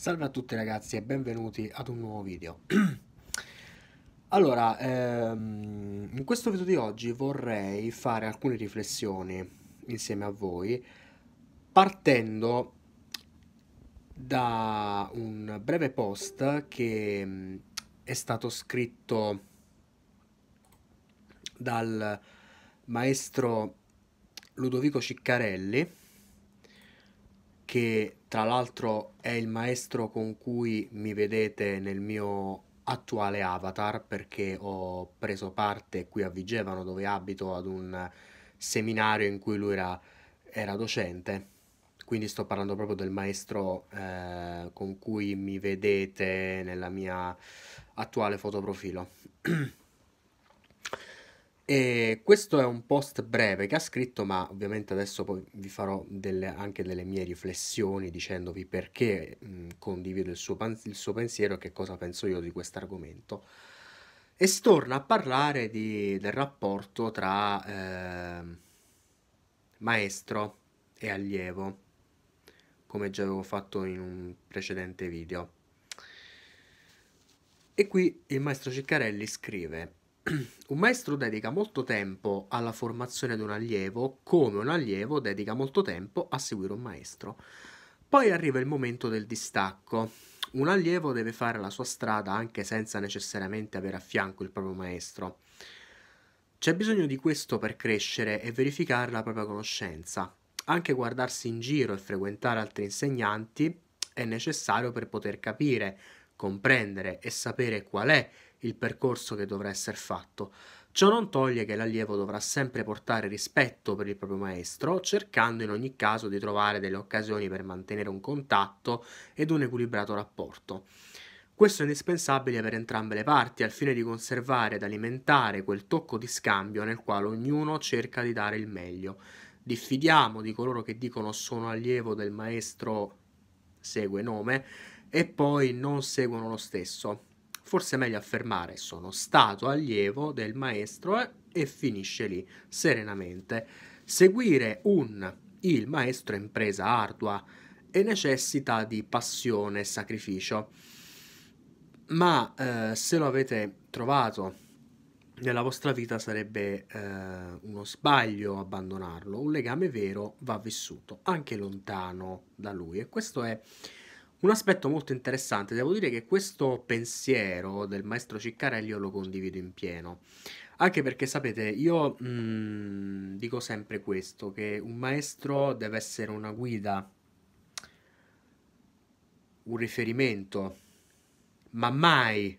Salve a tutti ragazzi e benvenuti ad un nuovo video Allora, ehm, in questo video di oggi vorrei fare alcune riflessioni insieme a voi partendo da un breve post che mm, è stato scritto dal maestro Ludovico Ciccarelli che tra l'altro è il maestro con cui mi vedete nel mio attuale avatar perché ho preso parte qui a Vigevano dove abito ad un seminario in cui lui era, era docente. Quindi sto parlando proprio del maestro eh, con cui mi vedete nella mia attuale fotoprofilo. E questo è un post breve che ha scritto, ma ovviamente adesso poi vi farò delle, anche delle mie riflessioni dicendovi perché mh, condivido il suo, pan- il suo pensiero e che cosa penso io di questo argomento. E si torna a parlare di, del rapporto tra eh, maestro e allievo, come già avevo fatto in un precedente video. E qui il maestro Ciccarelli scrive un maestro dedica molto tempo alla formazione di un allievo come un allievo dedica molto tempo a seguire un maestro. Poi arriva il momento del distacco. Un allievo deve fare la sua strada anche senza necessariamente avere a fianco il proprio maestro. C'è bisogno di questo per crescere e verificare la propria conoscenza. Anche guardarsi in giro e frequentare altri insegnanti è necessario per poter capire, comprendere e sapere qual è il percorso che dovrà essere fatto. Ciò non toglie che l'allievo dovrà sempre portare rispetto per il proprio maestro, cercando in ogni caso di trovare delle occasioni per mantenere un contatto ed un equilibrato rapporto. Questo è indispensabile per entrambe le parti al fine di conservare ed alimentare quel tocco di scambio nel quale ognuno cerca di dare il meglio. Diffidiamo di coloro che dicono sono allievo del maestro segue nome e poi non seguono lo stesso forse è meglio affermare sono stato allievo del maestro e, finisce lì serenamente. Seguire un il maestro è impresa ardua e necessita di passione e sacrificio. Ma eh, se lo avete trovato nella vostra vita sarebbe eh, uno sbaglio abbandonarlo, un legame vero va vissuto anche lontano da lui e questo è un aspetto molto interessante, devo dire che questo pensiero del maestro Ciccarelli io lo condivido in pieno, anche perché sapete, io mh, mm, dico sempre questo, che un maestro deve essere una guida, un riferimento, ma mai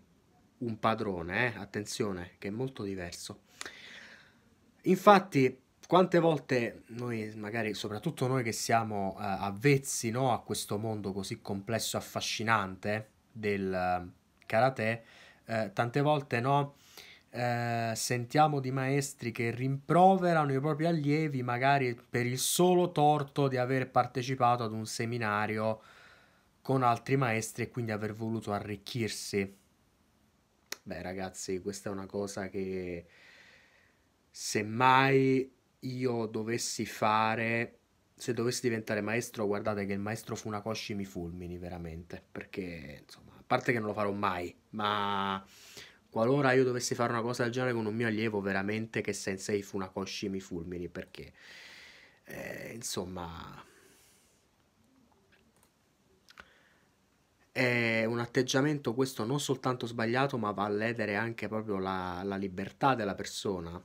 un padrone, eh? attenzione, che è molto diverso. Infatti quante volte noi, magari soprattutto noi che siamo eh, avvezzi no, a questo mondo così complesso e affascinante del eh, karate, eh, tante volte no, eh, sentiamo di maestri che rimproverano i propri allievi magari per il solo torto di aver partecipato ad un seminario con altri maestri e quindi aver voluto arricchirsi. Beh ragazzi, questa è una cosa che semmai io dovessi fare, se dovessi diventare maestro, guardate che il maestro Funakoshi mi fulmini veramente, perché insomma, a parte che non lo farò mai, ma qualora io dovessi fare una cosa del genere con un mio allievo, veramente che sensei Funakoshi mi fulmini, perché eh, insomma... è un atteggiamento questo non soltanto sbagliato ma va a ledere anche proprio la, la libertà della persona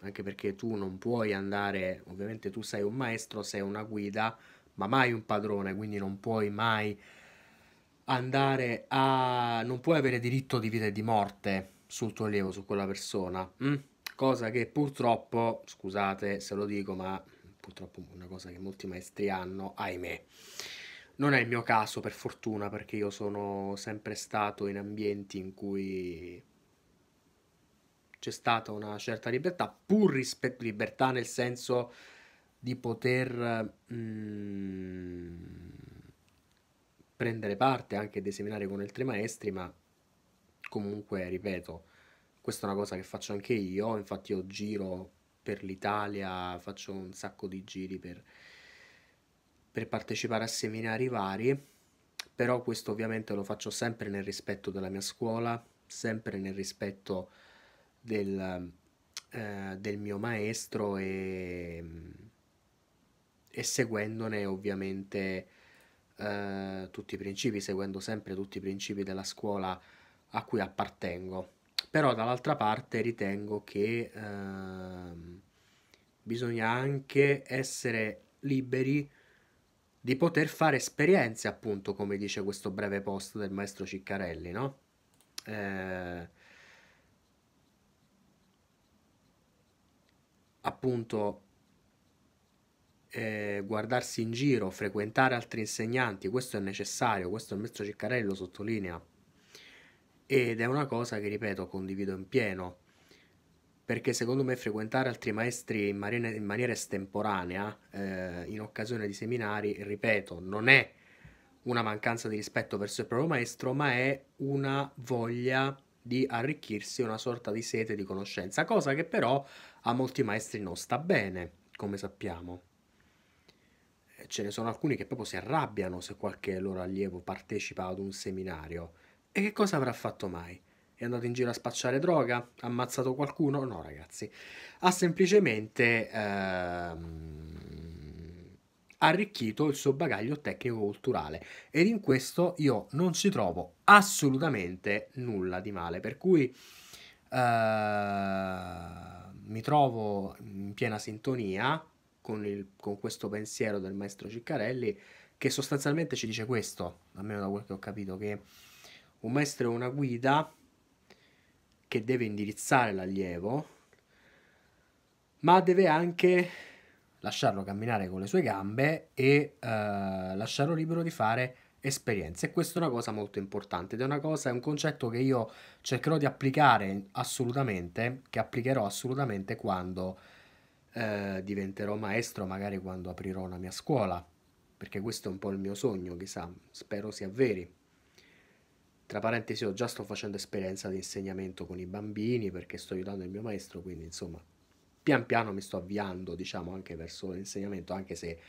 anche perché tu non puoi andare, ovviamente tu sei un maestro, sei una guida, ma mai un padrone, quindi non puoi mai andare a... non puoi avere diritto di vita e di morte sul tuo allievo, su quella persona, mm? cosa che purtroppo, scusate se lo dico, ma purtroppo è una cosa che molti maestri hanno, ahimè. Non è il mio caso, per fortuna, perché io sono sempre stato in ambienti in cui c'è stata una certa libertà, pur rispetto libertà nel senso di poter mm, prendere parte anche dei seminari con altri maestri, ma comunque, ripeto, questa è una cosa che faccio anche io, infatti io giro per l'Italia, faccio un sacco di giri per, per partecipare a seminari vari, però questo ovviamente lo faccio sempre nel rispetto della mia scuola, sempre nel rispetto del, eh, del mio maestro e, e seguendone ovviamente eh, tutti i principi, seguendo sempre tutti i principi della scuola a cui appartengo. Però dall'altra parte ritengo che eh, bisogna anche essere liberi di poter fare esperienze, appunto, come dice questo breve post del maestro Ciccarelli, no? Eh, appunto eh, guardarsi in giro, frequentare altri insegnanti, questo è necessario, questo il maestro Ciccarelli lo sottolinea ed è una cosa che ripeto condivido in pieno perché secondo me frequentare altri maestri in, marina, in maniera estemporanea eh, in occasione di seminari, ripeto, non è una mancanza di rispetto verso il proprio maestro, ma è una voglia di arricchirsi una sorta di sete di conoscenza, cosa che però a molti maestri non sta bene, come sappiamo. Eh, ce ne sono alcuni che proprio si arrabbiano se qualche loro allievo partecipa ad un seminario. E che cosa avrà fatto mai? È andato in giro a spacciare droga? Ha ammazzato qualcuno? No, ragazzi. Ha semplicemente... Ehm arricchito il suo bagaglio tecnico-culturale ed in questo io non ci trovo assolutamente nulla di male, per cui eh, mi trovo in piena sintonia con, il, con questo pensiero del maestro Ciccarelli che sostanzialmente ci dice questo, almeno da quel che ho capito, che un maestro è una guida che deve indirizzare l'allievo, ma deve anche lasciarlo camminare con le sue gambe e eh, lasciarlo libero di fare esperienze. E questa è una cosa molto importante ed è una cosa, è un concetto che io cercherò di applicare assolutamente, che applicherò assolutamente quando eh, diventerò maestro, magari quando aprirò una mia scuola, perché questo è un po' il mio sogno, chissà, spero sia veri. Tra parentesi, io già sto facendo esperienza di insegnamento con i bambini perché sto aiutando il mio maestro, quindi insomma pian piano mi sto avviando, diciamo, anche verso l'insegnamento, anche se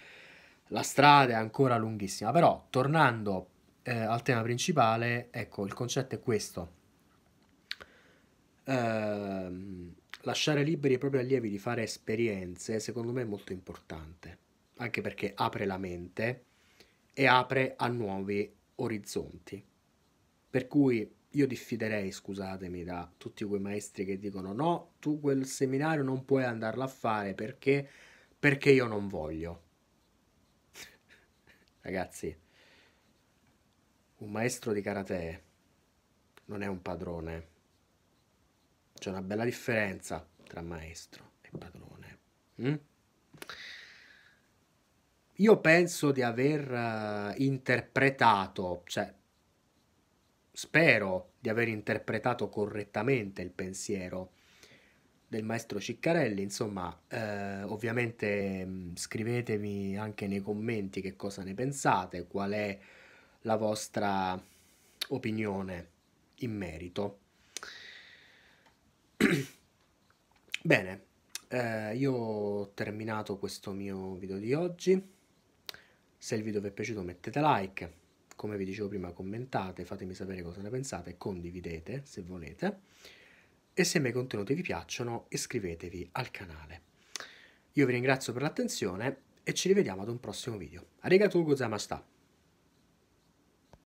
la strada è ancora lunghissima. Però, tornando eh, al tema principale, ecco, il concetto è questo. Eh, lasciare liberi i propri allievi di fare esperienze, secondo me, è molto importante, anche perché apre la mente e apre a nuovi orizzonti. Per cui io diffiderei, scusatemi, da tutti quei maestri che dicono no, tu quel seminario non puoi andarlo a fare perché, perché io non voglio. Ragazzi, un maestro di karate non è un padrone. C'è una bella differenza tra maestro e padrone. Mm? Io penso di aver uh, interpretato, cioè spero di aver interpretato correttamente il pensiero del maestro Ciccarelli, insomma, eh, ovviamente mm, scrivetemi anche nei commenti che cosa ne pensate, qual è la vostra opinione in merito. Bene, eh, io ho terminato questo mio video di oggi. Se il video vi è piaciuto mettete like, come vi dicevo prima commentate, fatemi sapere cosa ne pensate, condividete se volete e se i miei contenuti vi piacciono iscrivetevi al canale. Io vi ringrazio per l'attenzione e ci rivediamo ad un prossimo video. Arigatou gozaimashita!